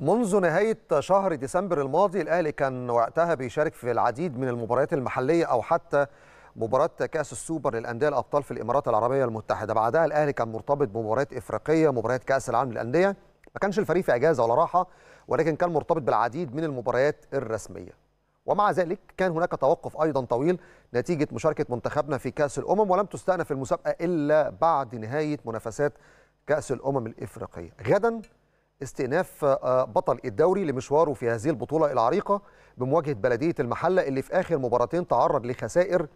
منذ نهاية شهر ديسمبر الماضي الأهلي كان وقتها بيشارك في العديد من المباريات المحلية أو حتى مباراة كأس السوبر للأندية الأبطال في الإمارات العربية المتحدة بعدها الأهلي كان مرتبط بمباريات إفريقية مباريات كأس العالم للأندية ما كانش الفريق في إجازة ولا راحة ولكن كان مرتبط بالعديد من المباريات الرسمية ومع ذلك كان هناك توقف أيضا طويل نتيجة مشاركة منتخبنا في كأس الأمم ولم تستأنف المسابقة إلا بعد نهاية منافسات كأس الأمم الإفريقية غدا استئناف آه، بطل الدوري لمشواره في هذه البطولة العريقة بمواجهة بلدية المحلة اللي في آخر مباراتين تعرض لخسائر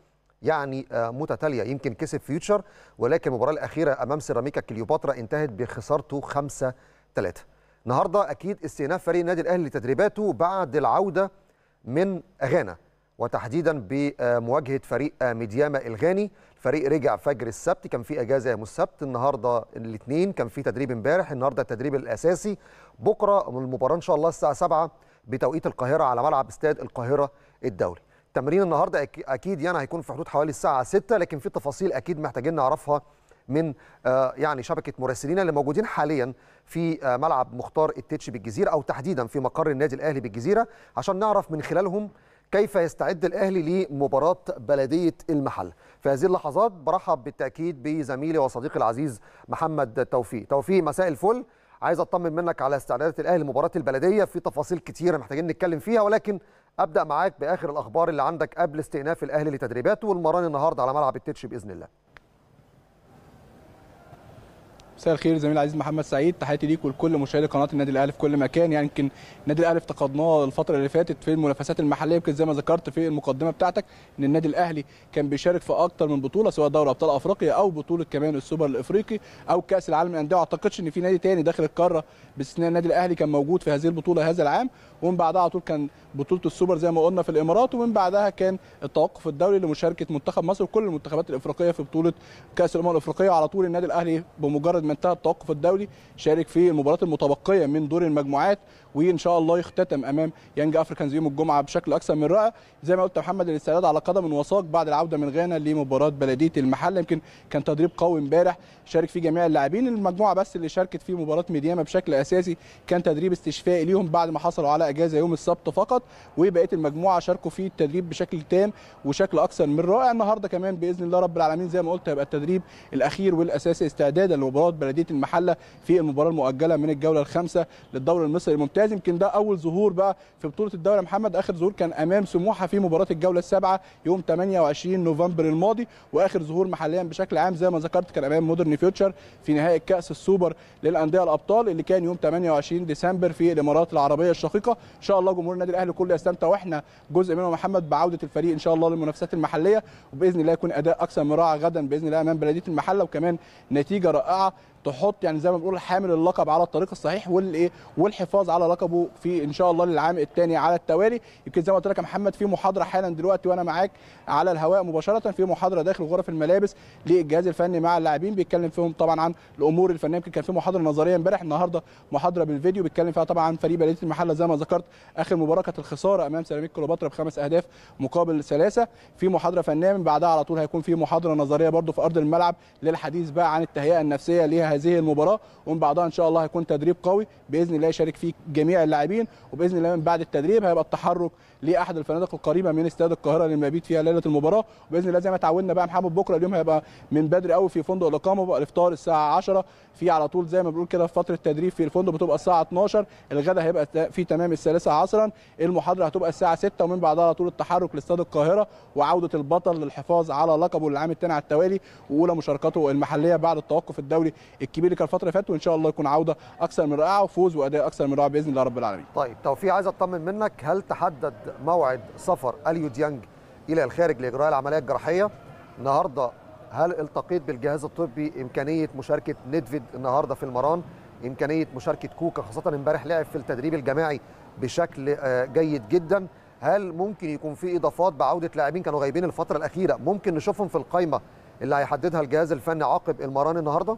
يعني آه، متتالية يمكن كسب فيوتشر ولكن المباراة الأخيرة أمام سيراميكا كليوباترا انتهت بخسارته 5 3 النهارده أكيد استئناف فريق النادي الأهلي لتدريباته بعد العودة من غانا وتحديدا بمواجهه فريق ميدياما الغاني فريق رجع فجر السبت كان في اجازه يوم السبت النهارده الاثنين كان في تدريب امبارح النهارده التدريب الاساسي بكره المباراه ان شاء الله الساعه 7 بتوقيت القاهره على ملعب استاد القاهره الدولي تمرين النهارده اكيد يعني هيكون في حدود حوالي الساعه 6 لكن في تفاصيل اكيد محتاجين نعرفها من آه، يعني شبكه مراسلينا اللي موجودين حاليا في آه، ملعب مختار التتش بالجزيره او تحديدا في مقر النادي الاهلي بالجزيره عشان نعرف من خلالهم كيف يستعد الاهلي لمباراه بلديه المحل في هذه اللحظات برحب بالتاكيد بزميلي وصديقي العزيز محمد توفيق توفيق مساء الفل عايز اطمن منك على استعدادات الاهلي لمباراه البلديه في تفاصيل كتيره محتاجين نتكلم فيها ولكن ابدا معاك باخر الاخبار اللي عندك قبل استئناف الاهلي لتدريباته والمران النهارده على ملعب التتش باذن الله مساء الخير زميل العزيز محمد سعيد تحياتي ليك ولكل مشاهدي قناه النادي الاهلي في كل مكان يعني يمكن النادي الاهلي افتقدناه الفتره اللي فاتت في المنافسات المحليه يمكن زي ما ذكرت في المقدمه بتاعتك ان النادي الاهلي كان بيشارك في اكتر من بطوله سواء دوري ابطال افريقيا او بطوله كمان السوبر الافريقي او كاس العالم للانديه ما اعتقدش ان في نادي تاني داخل القاره باستثناء النادي الاهلي كان موجود في هذه البطوله هذا العام ومن بعدها على طول كان بطوله السوبر زي ما قلنا في الامارات ومن بعدها كان التوقف الدولي لمشاركه منتخب مصر وكل المنتخبات الافريقيه في بطوله كاس الامم الافريقيه وعلى طول النادي الاهلي بمجرد منتهى التوقف الدولي شارك في المباريات المتبقيه من دور المجموعات وان شاء الله يختتم امام يانج افريكانز يوم الجمعه بشكل اكثر من رائع زي ما قلت محمد الاستعداد على قدم وساق بعد العوده من غانا لمباراه بلديه المحله يمكن كان تدريب قوي امبارح شارك فيه جميع اللاعبين المجموعه بس اللي شاركت في مباراه ميدياما بشكل اساسي كان تدريب استشفائي ليهم بعد ما حصلوا على اجازه يوم السبت فقط وبقيه المجموعه شاركوا في التدريب بشكل تام وشكل اكثر من رائع النهارده كمان باذن الله رب العالمين زي ما قلت هيبقى التدريب الاخير والاساسي استعدادا لمباراه بلديه المحله في المباراه المؤجله من الجوله الخامسه للدوري المصري الممتاز الممتاز يمكن ده اول ظهور بقى في بطوله الدوري محمد اخر ظهور كان امام سموحه في مباراه الجوله السابعه يوم 28 نوفمبر الماضي واخر ظهور محليا بشكل عام زي ما ذكرت كان امام مودرن فيوتشر في نهائي كاس السوبر للانديه الابطال اللي كان يوم 28 ديسمبر في الامارات العربيه الشقيقه ان شاء الله جمهور النادي الاهلي كله يستمتع واحنا جزء منه محمد بعوده الفريق ان شاء الله للمنافسات المحليه وباذن الله يكون اداء اكثر من رائع غدا باذن الله امام بلديه المحله وكمان نتيجه رائعه تحط يعني زي ما بنقول حامل اللقب على الطريق الصحيح والايه والحفاظ على لقبه في ان شاء الله للعام الثاني على التوالي يمكن زي ما قلت لك يا محمد في محاضره حالا دلوقتي وانا معاك على الهواء مباشره في محاضره داخل غرف الملابس للجهاز الفني مع اللاعبين بيتكلم فيهم طبعا عن الامور الفنيه يمكن كان في محاضره نظريه امبارح النهارده محاضره بالفيديو بيتكلم فيها طبعا عن فريق بلديه المحله زي ما ذكرت اخر مباراه كانت الخساره امام سيراميك كليوباترا بخمس اهداف مقابل ثلاثه في محاضره فنيه من بعدها على طول هيكون في محاضره نظريه برده في ارض الملعب للحديث بقى عن التهيئه النفسيه ليها هذه المباراه ومن بعدها ان شاء الله هيكون تدريب قوي باذن الله يشارك فيه جميع اللاعبين وباذن الله من بعد التدريب هيبقى التحرك لاحد الفنادق القريبه من استاد القاهره للمبيت فيها ليله المباراه وباذن الله زي ما تعودنا بقى محمد بكره اليوم هيبقى من بدري قوي في فندق الاقامه بقى الافطار الساعه 10 في على طول زي ما بنقول كده في فتره التدريب في الفندق بتبقى الساعه 12 الغداء هيبقى في تمام الثالثه عصرا المحاضره هتبقى الساعه 6 ومن بعدها على طول التحرك لاستاد القاهره وعوده البطل للحفاظ على لقبه للعام الثاني على التوالي واولى مشاركاته المحليه بعد التوقف الدولي الكبير اللي كان الفتره اللي فاتت وان شاء الله يكون عوده اكثر من رائعه وفوز واداء اكثر من رائع باذن الله رب العالمين. طيب توفيق عايز اطمن منك هل تحدد موعد سفر اليو ديانج الى الخارج لاجراء العمليه الجراحيه؟ النهارده هل التقيت بالجهاز الطبي امكانيه مشاركه نيدفيد النهارده في المران؟ امكانيه مشاركه كوكا خاصه امبارح لعب في التدريب الجماعي بشكل آه، جيد جدا هل ممكن يكون في اضافات بعوده لاعبين كانوا غايبين الفتره الاخيره ممكن نشوفهم في القائمه اللي هيحددها الجهاز الفني عقب المران النهارده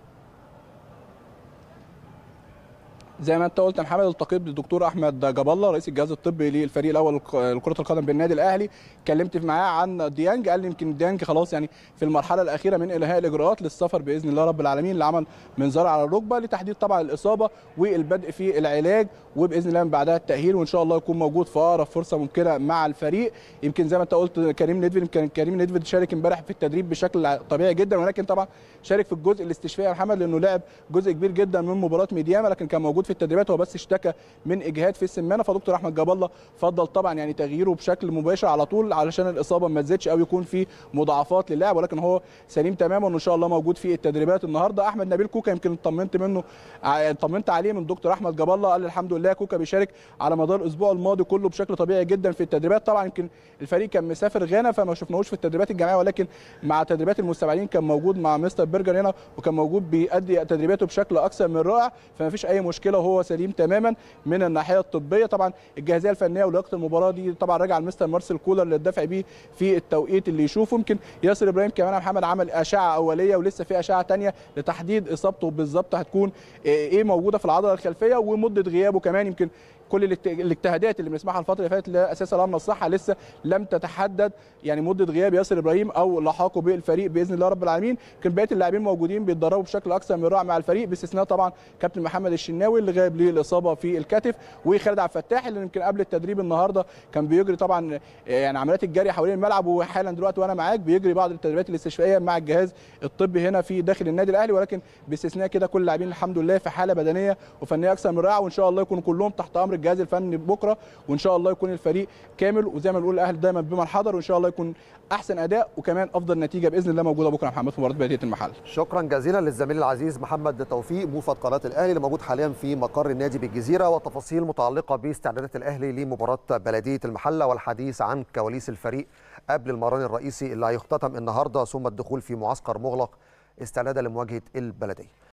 زي ما انت قلت يا محمد التقيت بالدكتور احمد جاب الله رئيس الجهاز الطبي للفريق الاول لكره القدم بالنادي الاهلي كلمت معاه عن ديانج قال لي يمكن ديانج خلاص يعني في المرحله الاخيره من انهاء الاجراءات للسفر باذن الله رب العالمين لعمل منظار على الركبه لتحديد طبعا الاصابه والبدء في العلاج وباذن الله من بعدها التاهيل وان شاء الله يكون موجود في اقرب فرصه ممكنه مع الفريق يمكن زي ما انت قلت كريم نيدفيد يمكن كريم نيدفيد شارك امبارح في التدريب بشكل طبيعي جدا ولكن طبعا شارك في الجزء الاستشفائي يا محمد لانه لعب جزء كبير جدا من مباراه ميديا لكن كان موجود موجود في التدريبات هو بس اشتكى من اجهاد في السمانه فدكتور احمد جاب الله فضل طبعا يعني تغييره بشكل مباشر على طول علشان الاصابه ما تزيدش او يكون في مضاعفات للاعب ولكن هو سليم تماما وان شاء الله موجود في التدريبات النهارده احمد نبيل كوكا يمكن اطمنت منه اطمنت عليه من دكتور احمد جاب الله قال الحمد لله كوكا بيشارك على مدار الاسبوع الماضي كله بشكل طبيعي جدا في التدريبات طبعا يمكن الفريق كان مسافر غانا فما شفناهوش في التدريبات الجماعيه ولكن مع تدريبات المستبعدين كان موجود مع مستر برجر هنا وكان موجود بيأدي تدريباته بشكل اكثر من رائع فما فيش اي مشكله مشكله وهو سليم تماما من الناحيه الطبيه طبعا الجاهزيه الفنيه ولياقه المباراه دي طبعا راجع لمستر مارسيل كولر اللي بيه في التوقيت اللي يشوفه يمكن ياسر ابراهيم كمان محمد عمل اشعه اوليه ولسه في اشعه ثانيه لتحديد اصابته بالظبط هتكون ايه موجوده في العضله الخلفيه ومده غيابه كمان يمكن كل الاجتهادات اللي بنسمعها الفتره اللي فاتت لاساس الامر الصحه لسه لم تتحدد يعني مده غياب ياسر ابراهيم او لحاقه بالفريق باذن الله رب العالمين كان بقيه اللاعبين موجودين بيتدربوا بشكل اكثر من رائع مع الفريق باستثناء طبعا كابتن محمد الشناوي اللي غاب للاصابه في الكتف وخالد عبد الفتاح اللي يمكن قبل التدريب النهارده كان بيجري طبعا يعني عمليات الجري حوالين الملعب وحالا دلوقتي وانا معاك بيجري بعض التدريبات الاستشفائيه مع الجهاز الطبي هنا في داخل النادي الاهلي ولكن باستثناء كده كل اللاعبين الحمد لله في حاله بدنيه وفنيه اكثر من رائعه وان شاء الله يكونوا كلهم تحت امر امر الجهاز الفني بكره وان شاء الله يكون الفريق كامل وزي ما بنقول الاهلي دايما بما الحضر وان شاء الله يكون احسن اداء وكمان افضل نتيجه باذن الله موجوده بكره محمد في مباراه بلديه المحل شكرا جزيلا للزميل العزيز محمد توفيق موفد قناه الاهلي اللي موجود حاليا في مقر النادي بالجزيره وتفاصيل متعلقه باستعدادات الاهلي لمباراه بلديه المحله والحديث عن كواليس الفريق قبل المران الرئيسي اللي هيختتم النهارده ثم الدخول في معسكر مغلق استعدادا لمواجهه البلديه